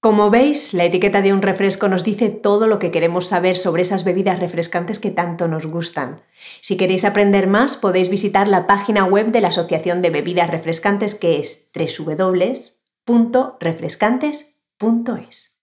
Como veis, la etiqueta de un refresco nos dice todo lo que queremos saber sobre esas bebidas refrescantes que tanto nos gustan. Si queréis aprender más, podéis visitar la página web de la Asociación de Bebidas Refrescantes que es www.refrescantes.es.